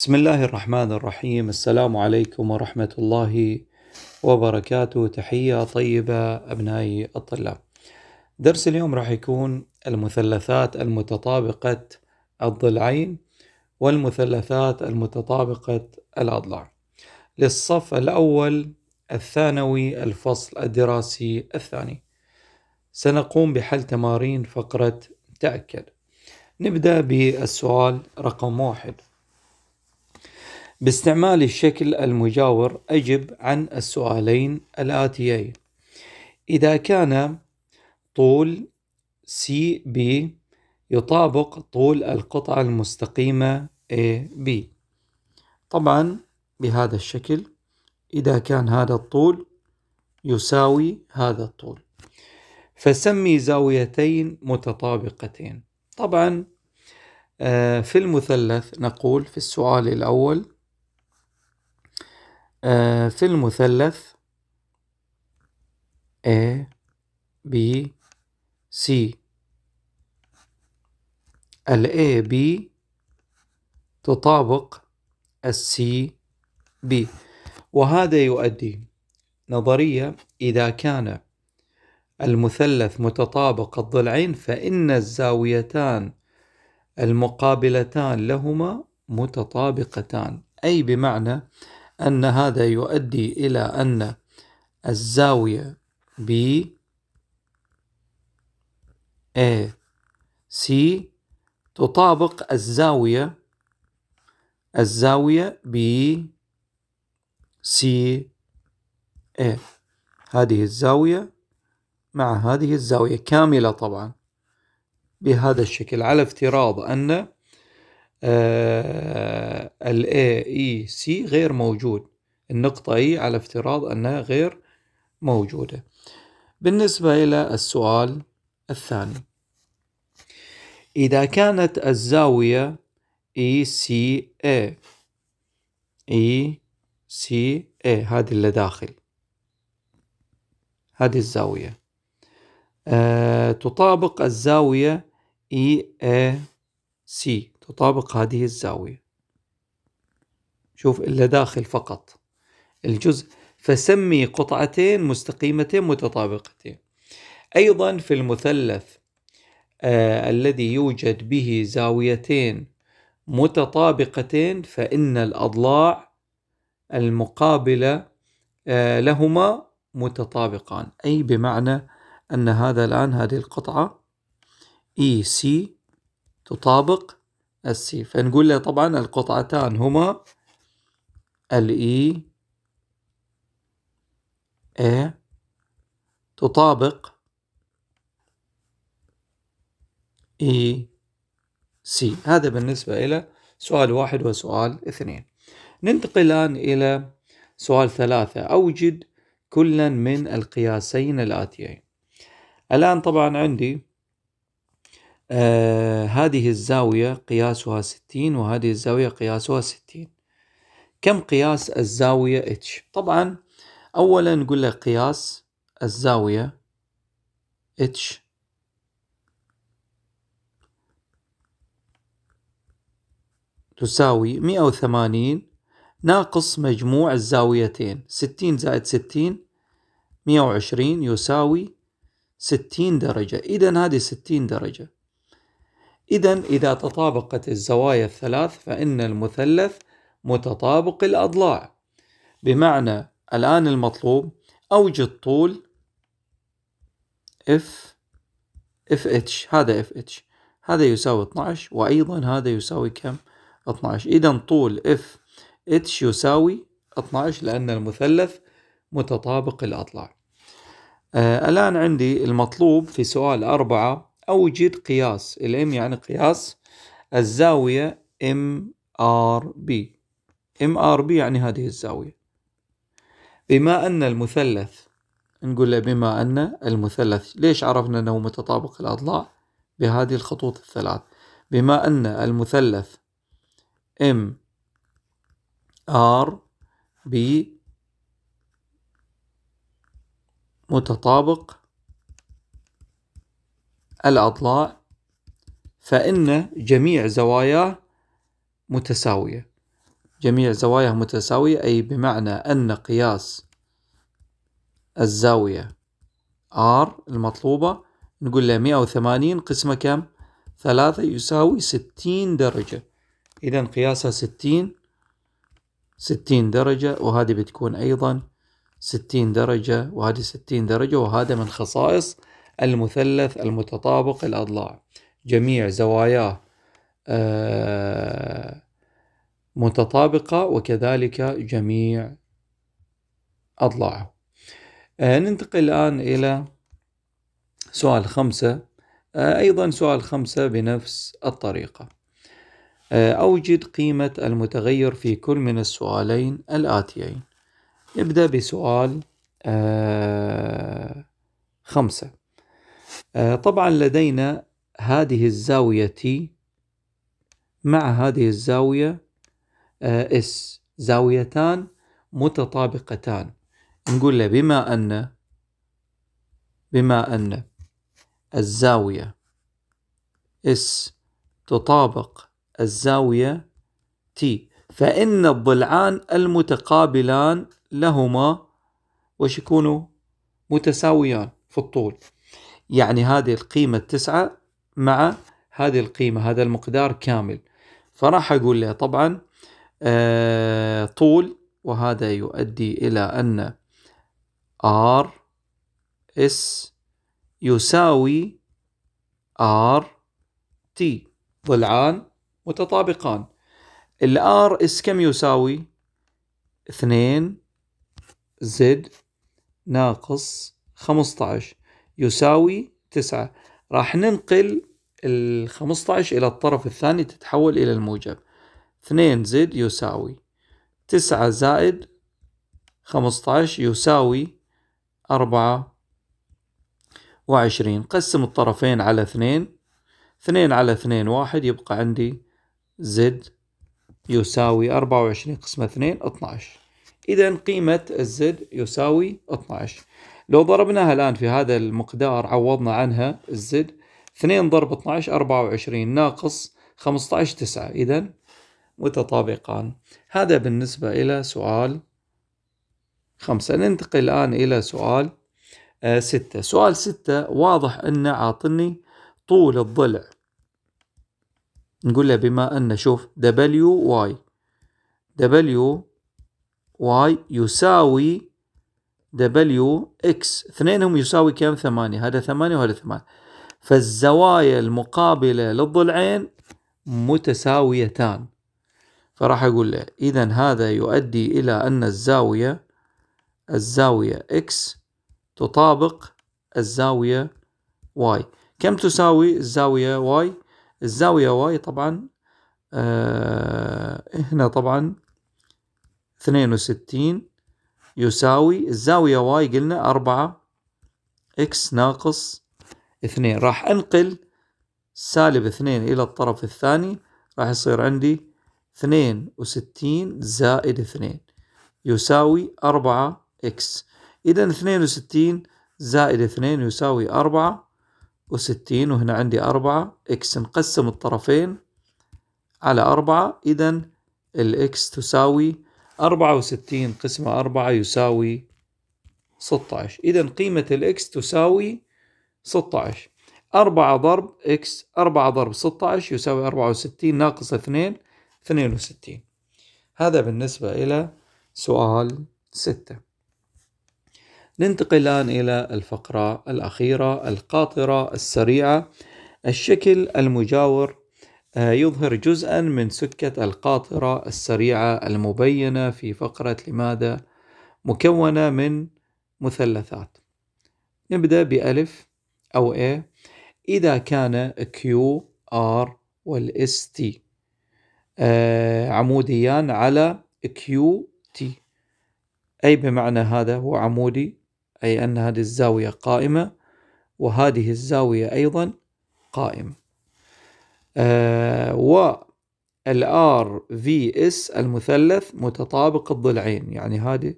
بسم الله الرحمن الرحيم السلام عليكم ورحمة الله وبركاته تحية طيبة أبنائي الطلاب درس اليوم راح يكون المثلثات المتطابقة الضلعين والمثلثات المتطابقة الأضلاع للصف الأول الثانوي الفصل الدراسي الثاني سنقوم بحل تمارين فقرة تأكد نبدأ بالسؤال رقم واحد باستعمال الشكل المجاور أجب عن السؤالين الآتيين إذا كان طول سي بي يطابق طول القطعة المستقيمة AB طبعا بهذا الشكل إذا كان هذا الطول يساوي هذا الطول فسمي زاويتين متطابقتين طبعا آه، في المثلث نقول في السؤال الأول آه، في المثلث A B C ال A B تطابق السي B وهذا يؤدي نظرية إذا كان المثلث متطابق الضلعين فإن الزاويتان المقابلتان لهما متطابقتان أي بمعنى أن هذا يؤدي إلى أن الزاوية B A C تطابق الزاوية الزاوية B C A هذه الزاوية مع هذه الزاوية كاملة طبعا بهذا الشكل على افتراض أن آه، ال A E C غير موجود النقطة E على افتراض أنها غير موجودة بالنسبة إلى السؤال الثاني إذا كانت الزاوية E C A E C A هذه اللي داخل هذه الزاوية أه تطابق الزاوية E A C تطابق هذه الزاوية شوف إلا داخل فقط الجزء فسمي قطعتين مستقيمتين متطابقتين أيضا في المثلث آه الذي يوجد به زاويتين متطابقتين فإن الأضلاع المقابلة آه لهما متطابقان أي بمعنى أن هذا الآن هذه القطعة EC تطابق السي فنقول له طبعا القطعتان هما الإي اي إيه تطابق اي سي هذا بالنسبة إلى سؤال واحد وسؤال اثنين ننتقل الآن إلى سؤال ثلاثة أوجد كلا من القياسين الآتيين الآن طبعا عندي آه هذه الزاوية قياسها ستين وهذه الزاوية قياسها ستين كم قياس الزاوية H طبعا أولا نقول لك قياس الزاوية H تساوي 180 ناقص مجموع الزاويتين 60 زائد 60 120 يساوي 60 درجة إذا هذه 60 درجة إذا إذا تطابقت الزوايا الثلاث فإن المثلث متطابق الأضلاع بمعنى الآن المطلوب أوجد طول F اف اتش هذا اف اتش هذا يساوي 12 وايضا هذا يساوي كم 12 اذا طول اف اتش يساوي 12 لان المثلث متطابق الاضلاع آه الان عندي المطلوب في سؤال أربعة أوجد قياس الام يعني قياس الزاوية ام ار بي ام ار بي يعني هذه الزاوية بما أن المثلث نقول له بما أن المثلث ليش عرفنا أنه متطابق الأضلاع بهذه الخطوط الثلاث بما أن المثلث ام ار بي متطابق الأضلاع فإن جميع زواياه متساوية جميع زواياه متساوية أي بمعنى أن قياس الزاوية R المطلوبة نقول له 180 قسمة كم؟ ثلاثة يساوي 60 درجة إذا قياسها 60 60 درجة وهذه بتكون أيضا 60 درجة وهذه 60 درجة وهذا من خصائص المثلث المتطابق الأضلاع جميع زواياه آه، متطابقة وكذلك جميع أضلاعه آه، ننتقل الآن إلى سؤال خمسة آه، أيضا سؤال خمسة بنفس الطريقة أوجد قيمة المتغير في كل من السؤالين الآتيين نبدأ بسؤال خمسة آه، طبعا لدينا هذه الزاوية T مع هذه الزاوية آه، S زاويتان متطابقتان نقول له بما أن بما أن الزاوية S تطابق الزاوية T فإن الضلعان المتقابلان لهما وش يكونوا متساويان في الطول يعني هذه القيمة التسعة مع هذه القيمة هذا المقدار كامل فراح أقول له طبعا آه طول وهذا يؤدي إلى أن R S يساوي R T ضلعان متطابقان ال R S كم يساوي؟ 2 Z ناقص 15 يساوي تسعة راح ننقل ال 15 إلى الطرف الثاني تتحول إلى الموجب اثنين زد يساوي تسعة زائد خمسطعش يساوي أربعة وعشرين قسم الطرفين على اثنين اثنين على اثنين واحد يبقى عندي زد يساوي أربعة وعشرين قسمة اثنين اثناش إذا قيمة الزد يساوي اثناش لو ضربناها الآن في هذا المقدار عوضنا عنها الزد 2 ضرب 12 24 ناقص 15 9 إذا متطابقان هذا بالنسبة إلى سؤال خمسة ننتقل الآن إلى سؤال آه ستة سؤال ستة واضح أنه عاطني طول الضلع نقول له بما أن شوف W Y W Y يساوي دبليو اكس اثنينهم يساوي كم ثمانية هذا ثمانية وهذا ثمانية فالزوايا المقابلة للضلعين متساويتان فراح أقول له إذا هذا يؤدي إلى أن الزاوية الزاوية اكس تطابق الزاوية واي كم تساوي الزاوية واي الزاوية واي طبعا آه هنا طبعا 62 يساوي الزاوية واي قلنا أربعة إكس ناقص اثنين راح أنقل سالب اثنين إلى الطرف الثاني راح يصير عندي اثنين وستين زائد اثنين يساوي أربعة إكس إذا اثنين وستين زائد اثنين يساوي أربعة وستين وهنا عندي أربعة إكس نقسم الطرفين على أربعة إذا الإكس تساوي أربعة وستين قسمة أربعة يساوي ستة عشر إذا قيمة الإكس تساوي ستة عشر أربعة ضرب إكس أربعة ضرب ستة عشر يساوي أربعة وستين ناقص اثنين اثنين وستين هذا بالنسبة إلى سؤال ستة ننتقل الآن إلى الفقرة الأخيرة القاطرة السريعة الشكل المجاور آه، يظهر جزءا من سكة القاطرة السريعة المبينة في فقرة لماذا مكونة من مثلثات نبدأ بألف أو A إذا كان Q R والS T آه، عموديان على Q T أي بمعنى هذا هو عمودي أي أن هذه الزاوية قائمة وهذه الزاوية أيضا قائمة و آه، والار في اس المثلث متطابق الضلعين يعني هذه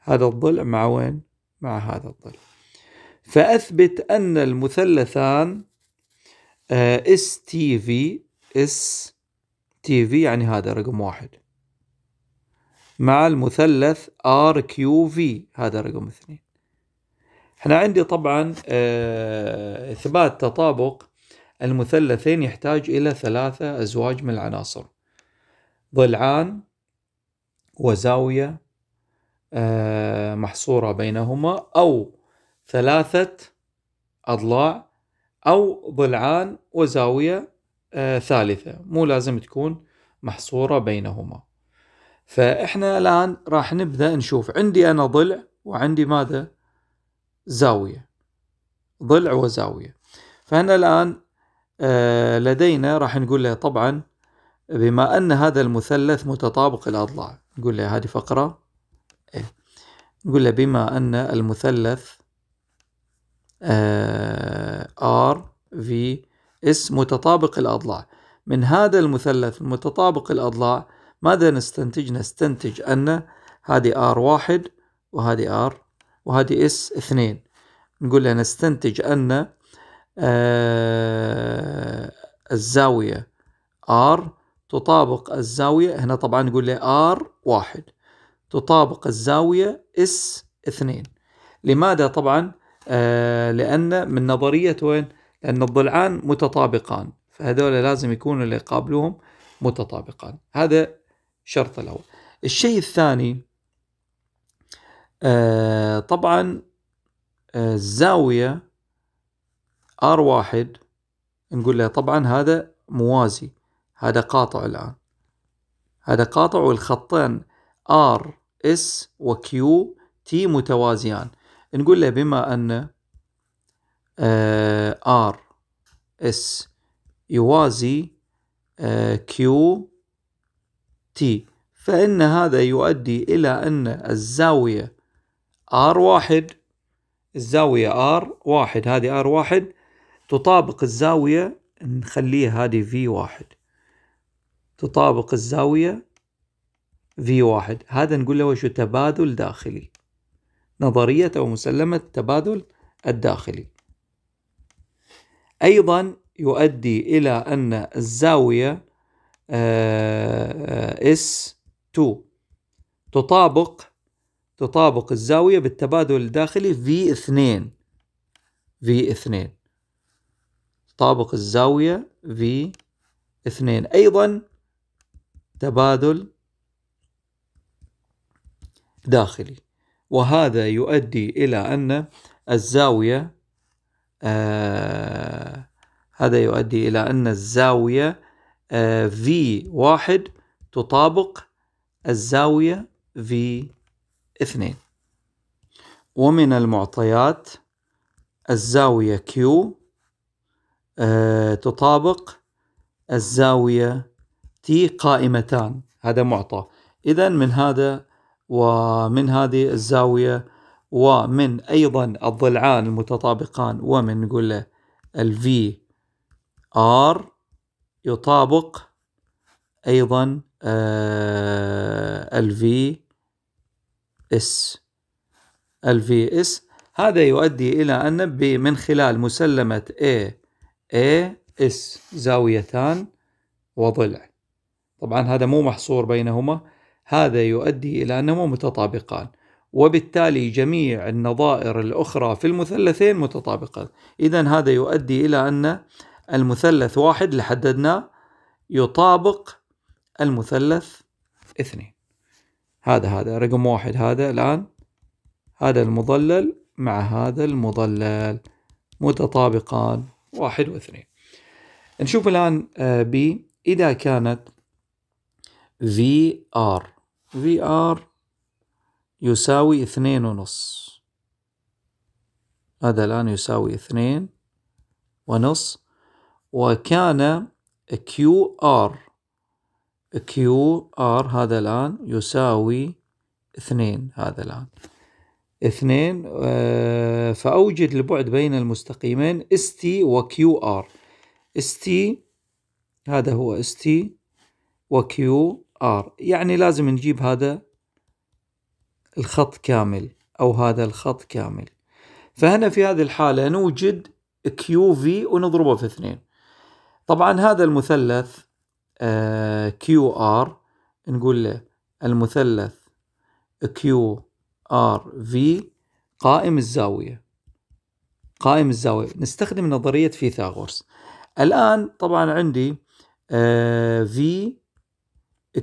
هذا الضلع مع وين مع هذا الضلع فأثبت أن المثلثان آه، اس تي في اس تي في يعني هذا رقم واحد مع المثلث ار كيو في هذا رقم اثنين احنا عندي طبعا آه، اثبات تطابق المثلثين يحتاج إلى ثلاثة أزواج من العناصر ضلعان وزاوية آه، محصورة بينهما أو ثلاثة أضلاع أو ضلعان وزاوية آه، ثالثة مو لازم تكون محصورة بينهما فإحنا الآن راح نبدأ نشوف عندي أنا ضلع وعندي ماذا زاوية ضلع وزاوية فهنا الآن آه، لدينا راح نقول له طبعا بما أن هذا المثلث متطابق الأضلاع نقول له هذه فقرة إيه. نقول له بما أن المثلث آر في اس متطابق الأضلاع من هذا المثلث المتطابق الأضلاع ماذا نستنتج نستنتج أن هذه ار واحد وهذه ار وهذه اس اثنين نقول له نستنتج أن آه، الزاوية R تطابق الزاوية هنا طبعا نقول له R واحد تطابق الزاوية S اثنين لماذا طبعا آه لأن من نظرية وين لأن الضلعان متطابقان فهذول لازم يكونوا اللي يقابلوهم متطابقان هذا شرط الأول الشيء الثاني آه طبعا آه، الزاوية ار واحد نقول له طبعا هذا موازي هذا قاطع الآن هذا قاطع والخطين ار اس وكيو تي متوازيان نقول له بما أن آه، ار اس يوازي آه، كيو تي فإن هذا يؤدي إلى أن الزاوية ار واحد الزاوية ار واحد هذه ار واحد تطابق الزاوية نخليها هذه في واحد تطابق الزاوية في واحد هذا نقول له شو تبادل داخلي نظرية أو مسلمة التبادل الداخلي أيضا يؤدي إلى أن الزاوية آه، آه، S2 تطابق تطابق الزاوية بالتبادل الداخلي V2 V2 طابق الزاوية في 2 أيضا تبادل داخلي وهذا يؤدي إلى أن الزاوية آه هذا يؤدي إلى أن الزاوية آه في واحد تطابق الزاوية في اثنين ومن المعطيات الزاوية Q آه، تطابق الزاوية تي قائمتان هذا معطى إذا من هذا ومن هذه الزاوية ومن أيضا الضلعان المتطابقان ومن نقول له الفي ار يطابق أيضا الفي آه، اس الفي اس هذا يؤدي إلى أن من خلال مسلمة A A S زاويتان وضلع طبعا هذا مو محصور بينهما هذا يؤدي إلى أنهما متطابقان وبالتالي جميع النظائر الأخرى في المثلثين متطابقة إذا هذا يؤدي إلى أن المثلث واحد اللي حددناه يطابق المثلث اثنين هذا هذا رقم واحد هذا الآن هذا المضلل مع هذا المضلل متطابقان واحد واثنين نشوف الآن بي آه، إذا كانت في آر في آر يساوي اثنين ونص هذا الآن يساوي اثنين ونص وكان كيو آر كيو آر هذا الآن يساوي اثنين هذا الآن اثنين آه، فأوجد البعد بين المستقيمين ST و QR ST هذا هو ST و QR يعني لازم نجيب هذا الخط كامل أو هذا الخط كامل فهنا في هذه الحالة نوجد QV ونضربه في اثنين طبعا هذا المثلث آه، QR نقول له المثلث Q ار في قائم الزاوية قائم الزاوية نستخدم نظرية فيثاغورس الآن طبعا عندي آه، في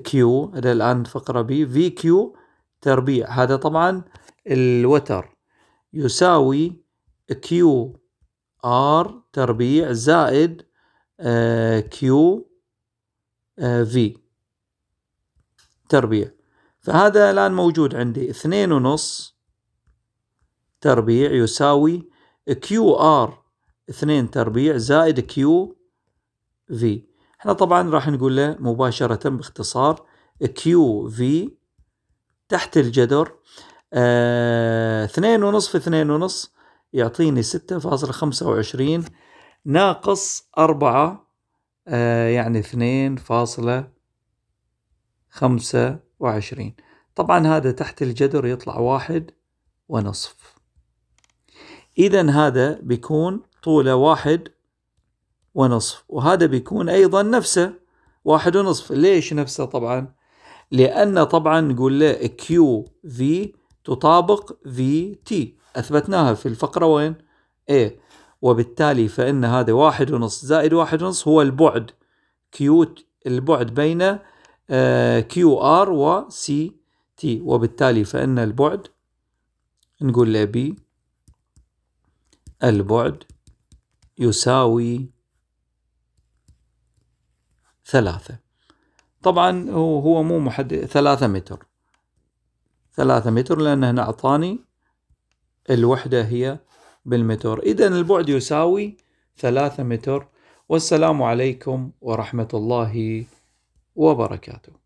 كيو هذا الآن فقرة بي في كيو تربيع هذا طبعا الوتر يساوي كيو ار تربيع زائد كيو آه، في آه، تربيع فهذا الآن موجود عندي اثنين ونص تربيع يساوي كيو ار اثنين تربيع زائد كيو في احنا طبعا راح نقول له مباشرة باختصار كيو في تحت الجدر اه اثنين ونص في اثنين ونص يعطيني ستة فاصلة خمسة وعشرين ناقص أربعة اه يعني اثنين فاصلة خمسة وعشرين طبعا هذا تحت الجذر يطلع واحد ونصف إذا هذا بيكون طوله واحد ونصف وهذا بيكون أيضا نفسه واحد ونصف ليش نفسه طبعا لأن طبعا نقول له كيو في تطابق في تي أثبتناها في الفقرة وين A وبالتالي فإن هذا واحد ونصف زائد واحد ونصف هو البعد كيوت البعد بين كيو آه، ار و سي تي وبالتالي فإن البعد نقول له بي البعد يساوي ثلاثة طبعا هو هو مو محدد ثلاثة متر ثلاثة متر لأن هنا أعطاني الوحدة هي بالمتر إذا البعد يساوي ثلاثة متر والسلام عليكم ورحمة الله وبركاته